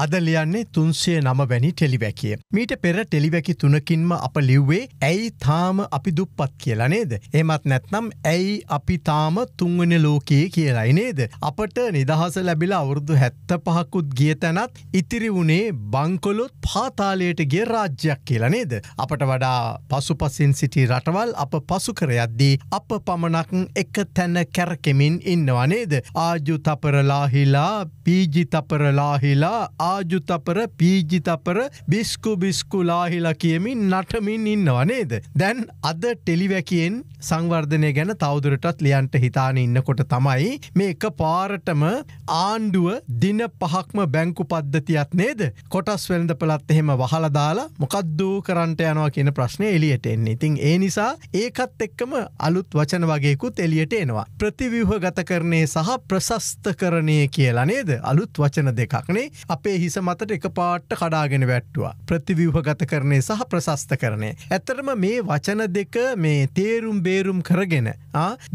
අද ලියන්නේ තුන්සේ නම වැනි ටෙලිවැකිය. මීට පෙර ටෙලිවැකි තුනකින්ම අප ලිව්වේ ඇයි තාම අපි දුප්පත් කියලා නේද. එමත් නැත්නම් ඇයි අපි තාම තුන්වන ලෝකයේ කියලයි නේද. අපට නිදහස ලැබිලා අවුරුදු හැත්ත පහකුත් ගිය තැනත් ඉතිරි වුණේ බංකොලොත් පාතාලයට ගේ රාජ්‍යයක් කියලා නේද. අපට වඩා පසු පසින් සිටි රටවල් අප පසු කරයද්දී අප පමණක් එක තැන කැරකෙමින් ඉන්නවනේද. ආජු තපරලාහිලා පීජි තපරලාහිලා ආජුතපර පීජිතපර බිස්කු බිස්කුලාහිලා කියමින් නටමින් ඉන්නවා නේද. දැන් අද ටෙලිවැකෙන් සංවර්ධනය ගැන තවදුරටත් ලියන්ට හිතාන ඉන්නකොට තමයි මේ එක පාරටම ආණ්ඩුව දින පහක්ම බැංකු පද්ධතියක් නේද. කොටස් වෙළඳ පළත් එහෙම වහලදාලා මොකක්දූ කරන්ට යනවා කියන ප්‍රශ්නය එලියට එන්නේ ඉතින් ඒ නිසා ඒකත් එක්කම අලුත් වචන වගේකුත් එලියට එනවා. ප්‍රතිවිවහ ගත කරණය සහ ප්‍රසස්ත කරණය කියලා නේද අලුත් වචන දෙකක්නේ අපේ අපේ හිස මතට එක පාට්ට කඩාගෙන වැට්ටවා. ප්‍රතිවිවහගත කරණය සහ ප්‍රශස්ත කරණය. ඇතරම මේ වචන දෙක මේ තේරුම් බේරුම් කරගෙන.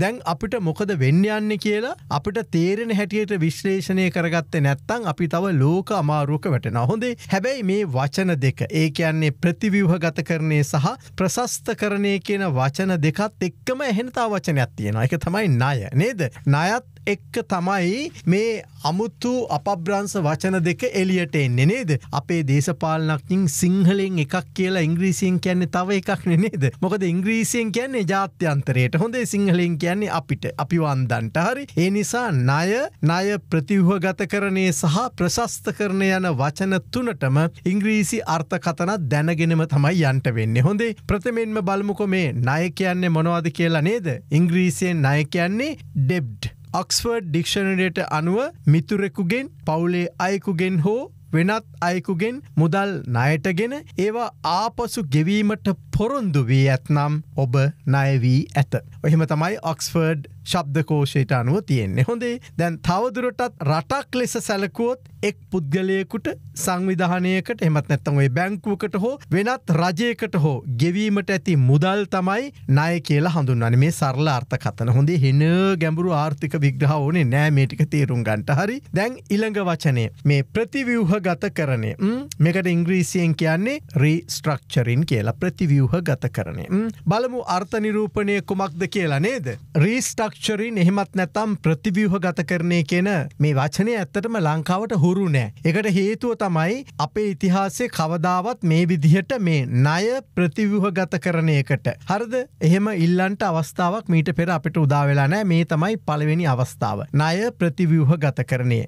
දැන් අපිට මොකද වෙන්නයන්න කියලා අපිට තේරෙන හැටියට විශ්ලේෂණය කරගත්තේ නැත්තං අපි තව ලෝක අමාරුවක වැටෙන හොඳේ හැබැයි මේ වචන දෙක ඒ කියන්නේ ප්‍රතිවිවහගත කරණය සහ ප්‍රශස්ත කරණය කියන වචන දෙකත් එක්කම එහෙනතා වචනයක් තියෙන එක තමයි ණය නේද නයත් එක්ක තමයි මේ අමුත්තු අපබ්‍රංස වචන දෙක එලියට එන්නේ නේද. අපේ දේශපාලනක්නින් සිංහලෙන් එකක් කියලා ඉංග්‍රීසියෙන් කියන්නේ තව එකක් නේද. මොකද ඉංග්‍රීසියෙන් කියන්නේ ජාත්‍යන්තරයට හොඳේ සිංහලෙන් කියන්නේ අපිට අපි වන්දන්ට හරි. ඒ නිසා නය නය ප්‍රතිව්හගත කරණය සහ ප්‍රශස්ත කරන යන වචන තුනටම ඉංග්‍රීසි අර්ථකතනත් දැනගෙනම තමයි යන්ට වෙන්නේ හොඳේ ප්‍රථමෙන්ම බලමුකො මේ නය කියන්නේ මොනවාද කියලා නේද. ඉංග්‍රීසියෙන් නය කියන්නේ ඩෙබ්ඩ්. අක්ස්වර්ඩ් ඩික්ෂණයට අනුව මිතුරෙකුගෙන් පවුලේ අයකුගෙන් හෝ වෙනත් අයකුගෙන් මුදල් ණයටගෙන ඒවා ආපසු ගෙවීමට පොරොන්දු වී ඇත්නම් ඔබ නයවී ඇත. ඔහෙම තමයි ඔක්ස්ෆර්ඩ් ශබ්දකෝෂයට අනුව තියෙන්නේ හොඳේ දැන් තවදුරටත් රටක් ලෙස සැලකුවොත් එක් පුද්ගලයකුට සංවිධානයකට එමත් නැත්තම ඔයි බැංකුවකට හෝ වෙනත් රජයකට හෝ ගෙවීමට ඇති මුදල් තමයි නය කියලා හඳුන්වන මේ සරල අර්ථකතන හොඳේ හෙන ගැඹුරු ආර්ථික විග්‍රහ ඕනේ නෑ මේටික තේරුම් ගන්ට හරි දැන් ඉළඟ වචනය මේ ප්‍රතිවිව්හ ගත කරනය මේකට ඉංග්‍රීසියෙන් කියන්නේ රීස්ට්‍රක්චරින් කියලා ප්‍රතිවියහ ව්‍යුහ ගත කරනේ. බලමු අර්ථනිරූපණය කුමක්ද කියලා නේද. රීස්ටක්ෂරින් එහෙමත් නැතම් ප්‍රතිව්‍යහ ගත කරන්නේ කියන මේ වචනය ඇත්තටම ලංකාවට හුරු නෑ. එකට හේතුව තමයි අපේ ඉතිහාසේ කවදාවත් මේ විදිහට මේ ණය ප්‍රතිව්‍යහ ගත කරන එකට. හරද එහෙම ඉල්ලන්ට අවස්ථාවක් මීට පෙර අපිට උදාවෙලා නෑ මේ තමයි පළවෙනි අවස්ථාව. ණය ප්‍රතිව්‍යහ ගත කරනේ.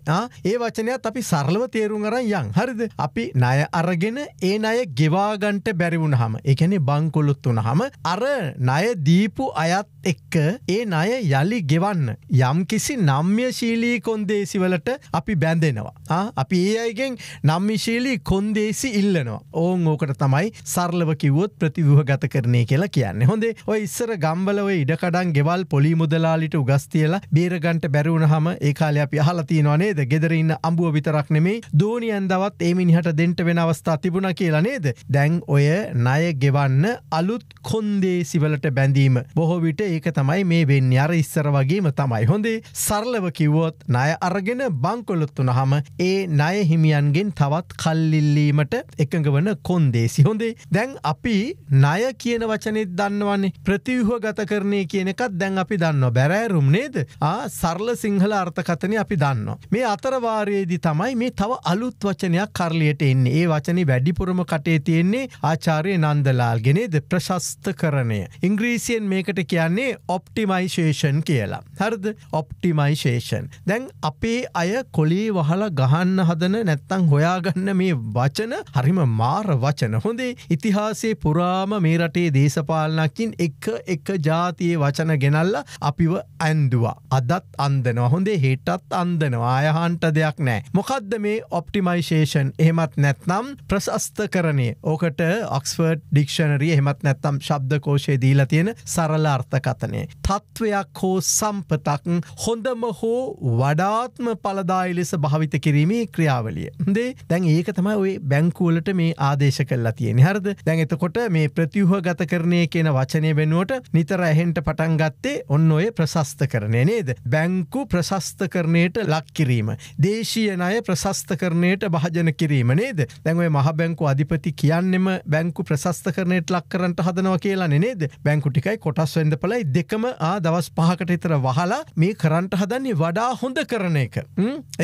ඒ වචනයත් අපි සරලව තේරුම් අරන් යන් හරිද අපි ණය අරගෙන ඒ අය ගෙවාගන්ට බැරිවුණ හම එකනෙ බංකොලොත් වනහම අර ණය දීපු අයත් එක්ක ඒ ණය යළි ගෙවන්න යම් කිසි නම්්‍ය ශීලී කොන්දේසිවලට අපි බැඳෙනවා අපි ඒ අයගෙන් නම්මිශීලී කොන්දේසි ඉල්ලනවා ඕන් ඕකට තමයි සරලව කිවොත් ප්‍රතිවහ ගත කරනය කියලා කියන්න හොඳේ ඔය ඉස්සර ගම්බලව ඉඩකඩන් ගෙවල් පොලි මුදලාලිට උගස්තියලා බේරගන්ට බැරවුණහම ඒකාල අපි හලතිනවානේද ගෙදරන්න අඹුව විතරක් නෙමේ දෝනියන්දවත් ඒමිනිහට දෙන්ට වෙන අවස්ථා තිබුණ කියලා නේද දැන් ඔය ණය ගෙවන්න ගන්න අලුත් කොන්දේසිවලට බැඳීම. බොහෝවිට ඒක තමයි මේ වෙන් අර ඉස්සර වගේම තමයි හොඳේ සරලව කිව්වොත් නය අරගෙන බංකොලොත්තු නහම ඒ නය හිමියන්ගෙන් තවත් කල්ලිල්ලීමට එකඟ වන කොන්දේසි හොඳේ. දැන් අපි නය කියන වචනෙත් දන්නවන්නේ ප්‍රතිව්හ ගත කරණය කියන එකත් දැන් අපි දන්න බැරෑරුම් නේද සරල සිංහල අර්ථකතන අපි දන්න. මේ අතරවාරයේදි තමයි මේ තව අලුත් වචනයක් කරලියට එන්නේ ඒ වචනේ වැඩිපුරම කටේ තියෙන්නේ ආචාරය නන්දලාල්ගේ ගෙනේද ප්‍රශස්තකරණය. ඉංග්‍රීසියෙන් මේකට කියන්නේ ඔප්ටිමයිශේෂන් කියලා. හරද ඔප්ටිමයිශේෂන්. දැන් අපේ අය කොලේ වහලා ගහන්න හදන නැත්තං හොයාගන්න මේ වචන හරිම මාර වචන හොඳේ ඉතිහාසේ පුරාම මේ රටේ දේශපාලනකින් එක එක ජාතියේ වචන ගෙනල්ල අපිව ඇන්දවා. අදත් අන්දනවා හොඳේ හෙටත් අන්දනවා අයහන්ට දෙයක් නෑ. මොකක්ද මේ ඔප්ටිමයිශේෂන් එහෙමත් නැත්නම් ප්‍රශස්ත කරණය ඕකට ඔක්ස්ෆර්ඩ් ඩික්ෂණ ඩික්ෂනරිය හෙමත් නැත්තම් ශබ්ද කෝෂය දීලා තියෙන සරල අර්ථකතනය. තත්ත්වයක් හෝ සම්පතක් හොඳම හෝ වඩාත්ම පලදායි ලෙස භාවිත කිරීමේ ක්‍රියාවලිය. දේ දැන් ඒක තමයි ඔය බැංකූලට මේ ආදේශ කරලා තියෙන හරද දැන් එතකොට මේ ප්‍රතිවහ ගත කරණය කියන වචනය වෙනුවට නිතර ඇහෙන්ට පටන් ගත්තේ ඔන්න ඔය ප්‍රශස්ත කරණය නේද. බැංකු ප්‍රශස්ත කරණයට ලක් කිරීම. දේශීය අය ප්‍රශස්ත කරණයට භාජන කිරීම නේද. දැන්ඔය මහ බැංකු අධිපති කියන්නෙම බැංකු ප්‍රශස්ත කරණය තීරණයට ලක්කරට හදනව කියලා නේද බැංකුටිකයි කොටස් වෙන්ඩ පලයි දෙකම ආ දවස් පහකට හිතර වහලා මේ කරන්ට හදන්නේ වඩා හොඳ කරන එක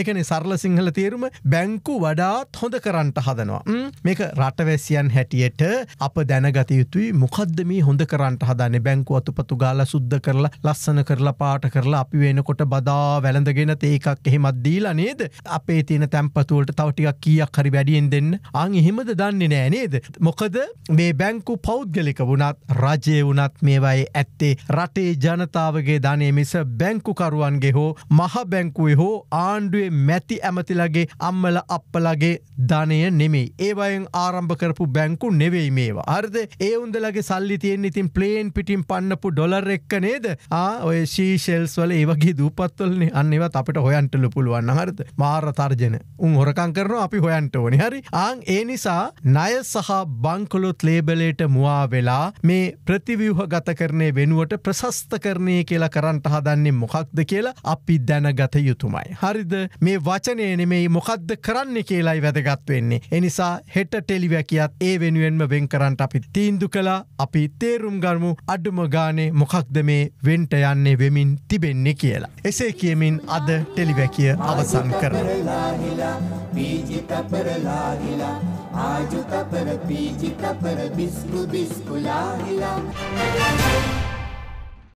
එකන සරල සිංහල තේරුම බැංකු වඩාත් හොඳ කරන්ට හදනවා මේක රටවැසියන් හැටියට අප දැනගත යුතුයි මොකදම හොඳ කරන්ට හදන්නේ බැංකු අතුපතු ගාල සුද්ද කරලා ලස්සන කරලා පාට කරලා අපි වෙනකොට බදා වැළඳගෙන ඒකක් එහෙමත්දීලා නේද අපේ තියෙන තැම්පතුවලට තවටික් කියක් හරි වැඩියෙන් දෙන්න අං එහෙමද දන්නේ නෑ නේද මොකද මේ බැංක බැංකු පෞද්ගලික වුණත් රජය වුණත් මේවයි ඇත්තේ රටේ ජනතාවගේ ධනය මිස බැංකුකරුවන්ගේ හෝ මහබැංකුවේ හෝ ආණ්ඩුවේ මැති ඇමතිලගේ අම්මල අප්පලගේ ධනය නෙමේ ඒවයෙන් ආරම්භ කරපු බැංකු නෙවෙයි මේවා අර්ද ඒ උන්දලගේ සල්ලි තියෙන් ඉතින් ප්ලේන් පිටිම් පන්නපු ඩොලර් එක්ක නේද ඔය ශීෂෙල්ස් වල ඒවගේ දූපත්වලනේ අන්නවත් අපට හොයන්ටල පුළුවන් හරද මාර තර්ජන උන් හොරකං කරන අපි හොයන්ට ඕනි හරි ආං ඒ නිසා නය සහ බංකොලොත් ලේබලේ විදියට මවා වෙලා මේ ප්‍රතිවව්හ ගතකරණය වෙනුවට ප්‍රශස්ථකරණය කියලා කරන්ට හදන්නේ මොකක්ද කියලා අපි දැනගත යුතුමයි. හරිද මේ වචනය නෙමෙයි මොකක්ද කරන්න කියලායි වැදගත් වෙන්නේ. එනිසා හෙට ටෙලිවැැකියත් ඒ වෙනුවෙන්ම වෙන් කරන්ට අපි තීන්දු කලා අපි තේරුම් ගර්මු අඩුම ගානේ මොකක්ද මේ වෙන්ට යන්නේ වෙමින් තිබෙන්නේ කියලා. එසේ කියමින් අද ටෙලිවැැකිය අවසන් කරන. පීජි පැපරලාගිලා आज तपर पीज तपर बिस्कु बिस्कुला हिला